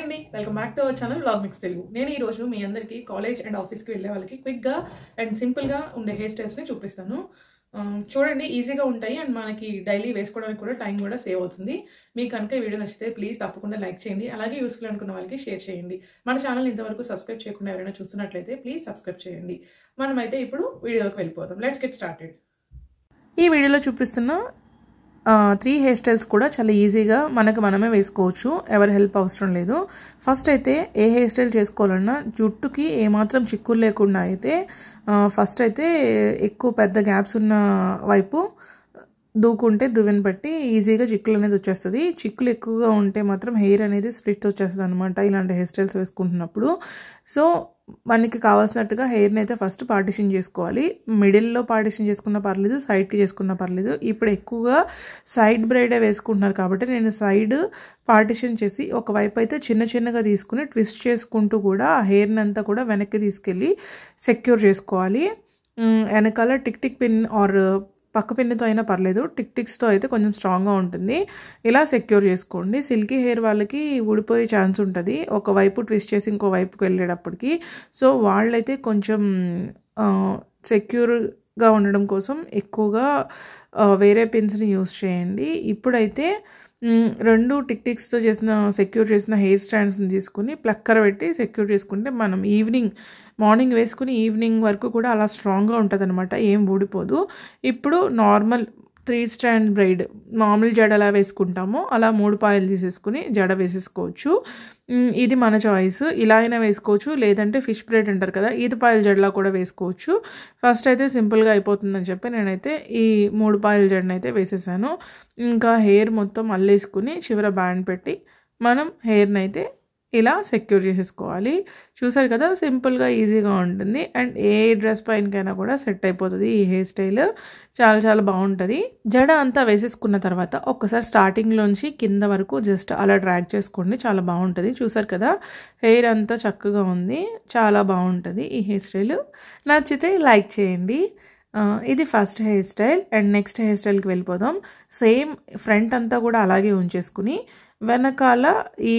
అండి welcome back to our channel blog mix Telugu నేను ఈరోజు మీ అందరికీ కాలేజ్ అండ్ ఆఫీస్కి వెళ్ళే వాళ్ళకి క్విక్గా అండ్ సింపుల్గా ఉండే హెయిర్ స్టైల్స్ని చూపిస్తాను um, చూడండి ఈజీగా ఉంటాయి అండ్ మనకి డైలీ వేసుకోవడానికి కూడా టైం కూడా సేవ్ అవుతుంది మీకు కనుక వీడియో నచ్చితే ప్లీజ్ తప్పకుండా లైక్ చేయండి అలాగే యూస్ఫుల్ అనుకున్న వాళ్ళకి షేర్ చేయండి మన ఛానల్ ఇంతవరకు సబ్స్క్రైబ్ చేయకుండా ఎవరైనా చూస్తున్నట్లయితే ప్లీజ్ సబ్స్క్రైబ్ చేయండి మనమైతే ఇప్పుడు వీడియోకి వెళ్ళిపోతాం లెట్స్ గెట్ స్టార్టెడ్ ఈ వీడియోలో చూపిస్తున్న త్రీ హెయిర్ స్టైల్స్ కూడా చాలా ఈజీగా మనకు మనమే వేసుకోవచ్చు ఎవరి హెల్ప్ అవసరం లేదు ఫస్ట్ అయితే ఏ హెయిర్ స్టైల్ చేసుకోవాలన్నా జుట్టుకి ఏమాత్రం చిక్కులు లేకుండా అయితే ఫస్ట్ అయితే ఎక్కువ పెద్ద గ్యాప్స్ ఉన్న వైపు దూకుంటే దువ్వెన పెట్టి ఈజీగా చిక్కులు అనేది వచ్చేస్తుంది చిక్కులు ఎక్కువగా ఉంటే మాత్రం హెయిర్ అనేది స్ప్లిట్ వచ్చేస్తుంది అనమాట ఇలాంటి హెయిర్ స్టైల్స్ వేసుకుంటున్నప్పుడు సో మనకి కావాల్సినట్టుగా హెయిర్ని అయితే ఫస్ట్ పార్టిషన్ చేసుకోవాలి మిడిల్లో పార్టిషన్ చేసుకున్న పర్లేదు సైడ్కి చేసుకున్న పర్లేదు ఇప్పుడు ఎక్కువగా సైడ్ బ్రైడే వేసుకుంటున్నారు కాబట్టి నేను సైడ్ పార్టిషన్ చేసి ఒకవైపు అయితే చిన్న చిన్నగా తీసుకుని ట్విస్ట్ చేసుకుంటూ కూడా ఆ హెయిర్ని అంతా కూడా వెనక్కి తీసుకెళ్ళి సెక్యూర్ చేసుకోవాలి వెనకాల టిక్ టిక్ పిన్ ఆర్ పక్క పిన్నుతో అయినా పర్లేదు టిక్ టిక్స్తో అయితే కొంచెం స్ట్రాంగ్గా ఉంటుంది ఇలా సెక్యూర్ చేసుకోండి సిల్కీ హెయిర్ వాళ్ళకి ఊడిపోయే ఛాన్స్ ఉంటుంది ఒకవైపు ట్విస్ట్ చేసి ఇంకో వెళ్ళేటప్పటికి సో వాళ్ళైతే కొంచెం సెక్యూర్గా ఉండడం కోసం ఎక్కువగా వేరే పిన్స్ని యూస్ చేయండి ఇప్పుడైతే రెండు టిక్ టిక్స్తో చేసిన సెక్యూర్ చేసిన హెయిర్ స్టాండ్స్ని తీసుకుని ప్లక్కర్ పెట్టి సెక్యూర్ చేసుకుంటే మనం ఈవినింగ్ మార్నింగ్ వేసుకుని ఈవినింగ్ వరకు కూడా అలా స్ట్రాంగ్గా ఉంటుంది అనమాట ఏం ఊడిపోదు ఇప్పుడు నార్మల్ త్రీ స్టాండ్ బ్రైడ్ మామూలు జడ ఎలా వేసుకుంటామో అలా మూడు పాయలు తీసేసుకుని జడ వేసేసుకోవచ్చు ఇది మన చాయిస్ ఇలా అయినా వేసుకోవచ్చు లేదంటే ఫిష్ బ్రైడ్ అంటారు కదా ఈత పాయల జడలా కూడా వేసుకోవచ్చు ఫస్ట్ అయితే సింపుల్గా అయిపోతుందని చెప్పి నేనైతే ఈ మూడు పాయల జడని అయితే వేసేసాను ఇంకా హెయిర్ మొత్తం అల్లేసుకుని చివర బ్యాండ్ పెట్టి మనం హెయిర్ని అయితే ఇలా సెక్యూర్ చేసేసుకోవాలి చూసారు కదా సింపుల్గా ఈజీగా ఉంటుంది అండ్ ఏ డ్రెస్ పైనకైనా కూడా సెట్ అయిపోతుంది ఈ హెయిర్ స్టైల్ చాలా చాలా బాగుంటుంది జడ అంతా వేసేసుకున్న తర్వాత ఒక్కసారి స్టార్టింగ్లోంచి కింద వరకు జస్ట్ అలా డ్రాక్ చేసుకోండి చాలా బాగుంటుంది చూసారు కదా హెయిర్ అంతా చక్కగా ఉంది చాలా బాగుంటుంది ఈ హెయిర్ స్టైల్ నచ్చితే లైక్ చేయండి ఇది first hair style and next hair స్టైల్కి వెళ్ళిపోదాం సేమ్ ఫ్రంట్ అంతా కూడా అలాగే ఉంచేసుకుని వెనకాల ఈ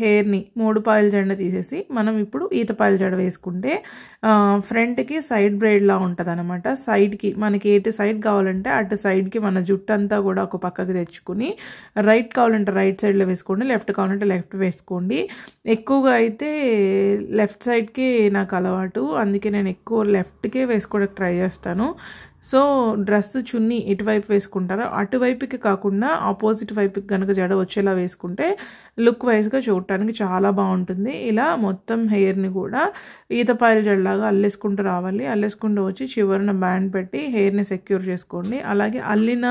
హెయిర్ని మూడు పాయల జెండ తీసేసి మనం ఇప్పుడు ఈతపాయల జడ వేసుకుంటే ఫ్రంట్కి సైడ్ బ్రేడ్లా ఉంటుంది అనమాట సైడ్కి మనకి ఎటు సైడ్ కావాలంటే అటు సైడ్కి మన జుట్టు అంతా కూడా ఒక పక్కకి తెచ్చుకుని రైట్ కావాలంటే రైట్ సైడ్లో వేసుకోండి లెఫ్ట్ కావాలంటే లెఫ్ట్ వేసుకోండి ఎక్కువగా అయితే లెఫ్ట్ సైడ్కి నాకు అలవాటు అందుకే నేను ఎక్కువ లెఫ్ట్కే వేసుకోవడానికి ట్రై చేస్తాను సో డ్రెస్ చున్ని ఎటువైపు వేసుకుంటారో అటువైపుకి కాకుండా ఆపోజిట్ వైపుకి కనుక జడ వచ్చేలా వేసుకుంటే లుక్ వైజ్గా చూడటానికి చాలా బాగుంటుంది ఇలా మొత్తం హెయిర్ని కూడా ఈతపాయల జడలాగా అల్లేసుకుంటూ రావాలి అల్లేసుకుంటూ వచ్చి చివరిన బ్యాండ్ పెట్టి హెయిర్ని సెక్యూర్ చేసుకోండి అలాగే అల్లిన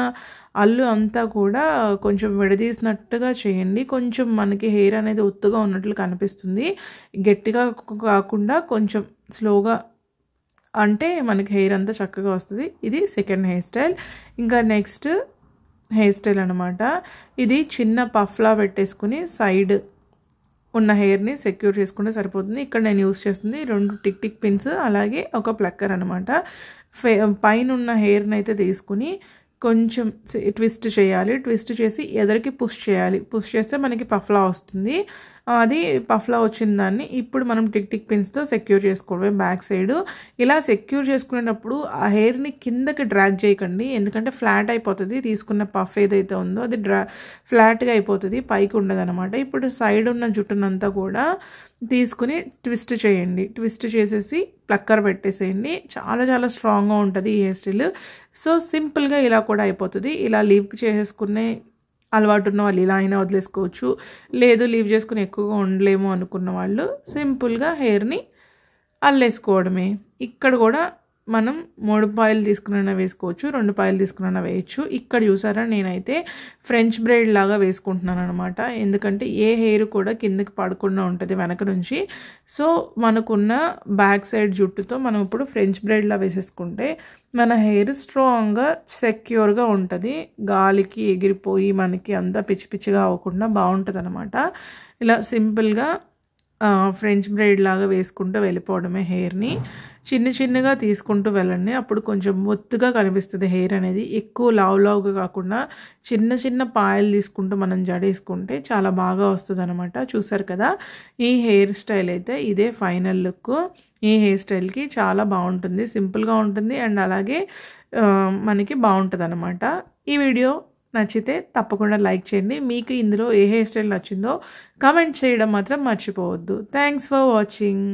అల్లు అంతా కూడా కొంచెం విడదీసినట్టుగా చేయండి కొంచెం మనకి హెయిర్ అనేది ఒత్తుగా ఉన్నట్లు కనిపిస్తుంది గట్టిగా కాకుండా కొంచెం స్లోగా అంటే మనకి హెయిర్ అంతా చక్కగా వస్తుంది ఇది సెకండ్ హెయిర్ స్టైల్ ఇంకా నెక్స్ట్ హెయిర్ స్టైల్ అనమాట ఇది చిన్న పఫ్లా పెట్టేసుకుని సైడ్ ఉన్న హెయిర్ని సెక్యూర్ చేసుకుంటే సరిపోతుంది ఇక్కడ నేను యూస్ చేస్తుంది రెండు టిక్ టిక్ పిన్స్ అలాగే ఒక ప్లక్కర్ అనమాట ఫే పైన ఉన్న హెయిర్ని అయితే తీసుకుని కొంచెం ట్విస్ట్ చేయాలి ట్విస్ట్ చేసి ఎదరికి పుష్ చేయాలి పుష్ చేస్తే మనకి పఫ్లా వస్తుంది అది పఫ్లా వచ్చిన దాన్ని ఇప్పుడు మనం టిక్ టిక్ పిన్స్తో సెక్యూర్ చేసుకోవడమే బ్యాక్ సైడ్ ఇలా సెక్యూర్ చేసుకునేటప్పుడు ఆ హెయిర్ని కిందకి డ్రాగ్ చేయకండి ఎందుకంటే ఫ్లాట్ అయిపోతుంది తీసుకున్న పఫ్ ఏదైతే ఉందో అది డ్రా ఫ్లాట్గా అయిపోతుంది పైకి ఉండదనమాట ఇప్పుడు సైడ్ ఉన్న జుట్టునంతా కూడా తీసుకుని ట్విస్ట్ చేయండి ట్విస్ట్ చేసేసి ప్లక్కర్ పెట్టేసేయండి చాలా చాలా స్ట్రాంగ్గా ఉంటుంది ఈ హెయిర్ స్టైల్ సో సింపుల్గా ఇలా కూడా అయిపోతుంది ఇలా లీవ్ చేసేసుకునే అలవాటు ఉన్న వాళ్ళు ఇలా అయినా వదిలేసుకోవచ్చు లేదు లీవ్ చేసుకుని ఎక్కువగా ఉండలేము అనుకున్న వాళ్ళు సింపుల్గా హెయిర్ని అల్లేసుకోవడమే ఇక్కడ కూడా మనం మూడు పాయలు తీసుకున్న వేసుకోవచ్చు రెండు పాయలు తీసుకున్న వేయచ్చు ఇక్కడ చూసారా నేనైతే ఫ్రెంచ్ బ్రెడ్ లాగా వేసుకుంటున్నాను అనమాట ఎందుకంటే ఏ హెయిర్ కూడా కిందకి పడకుండా ఉంటుంది వెనక నుంచి సో మనకున్న బ్యాక్ సైడ్ జుట్టుతో మనం ఇప్పుడు ఫ్రెంచ్ బ్రైడ్లా వేసేసుకుంటే మన హెయిర్ స్ట్రాంగ్గా సెక్యూర్గా ఉంటుంది గాలికి ఎగిరిపోయి మనకి అంతా పిచ్చి పిచ్చిగా అవ్వకుండా బాగుంటుంది అనమాట ఇలా సింపుల్గా ఫ్రెంచ్ బ్రైడ్ లాగా వేసుకుంటూ వెళ్ళిపోవడమే హెయిర్ని చిన్న చిన్నగా తీసుకుంటూ వెళ్ళండి అప్పుడు కొంచెం ఒత్తుగా కనిపిస్తుంది హెయిర్ అనేది ఎక్కువ లావ్ లావుగా కాకుండా చిన్న చిన్న పాయలు తీసుకుంటూ మనం జడేసుకుంటే చాలా బాగా వస్తుంది అనమాట చూసారు కదా ఈ హెయిర్ స్టైల్ అయితే ఇదే ఫైనల్ లుక్ ఈ హెయిర్ స్టైల్కి చాలా బాగుంటుంది సింపుల్గా ఉంటుంది అండ్ అలాగే మనకి బాగుంటుంది అనమాట ఈ వీడియో నచ్చితే తప్పకుండా లైక్ చేయండి మీకు ఇందులో ఏ హెయిర్ స్టైల్ నచ్చిందో కమెంట్ చేయడం మాత్రం మర్చిపోవద్దు థ్యాంక్స్ ఫర్ వాచింగ్